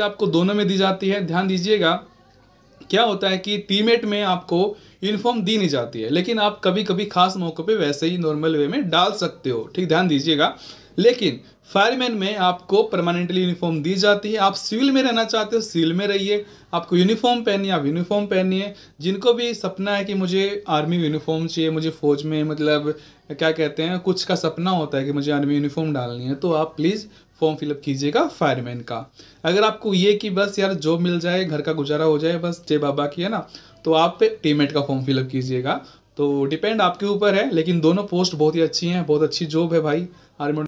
आपको दोनों में दी जाती है ध्यान दीजिएगा क्या होता है कि टीमेट में आपको यूनिफॉर्म दी नहीं जाती है लेकिन आप कभी कभी खास मौक़ों पे वैसे ही नॉर्मल वे में डाल सकते हो ठीक ध्यान दीजिएगा लेकिन फायरमैन में आपको परमानेंटली यूनिफॉर्म दी जाती है आप सिविल में रहना चाहते हो सिविल में रहिए आपको यूनिफॉर्म पहनिए आप यूनिफॉर्म पहनिए जिनको भी सपना है कि मुझे आर्मी यूनिफॉर्म चाहिए मुझे फ़ौज में मतलब क्या कहते हैं कुछ का सपना होता है कि मुझे आर्मी यूनिफॉर्म डालनी है तो आप प्लीज़ फॉर्म फिलअप कीजिएगा फायरमैन का अगर आपको ये कि बस यार जॉब मिल जाए घर का गुजारा हो जाए बस जय बाबा की है ना तो आप टीमेट का फॉर्म फॉर्म फिलअप कीजिएगा तो डिपेंड आपके ऊपर है लेकिन दोनों पोस्ट बहुत ही अच्छी हैं बहुत अच्छी जॉब है भाई आर्मी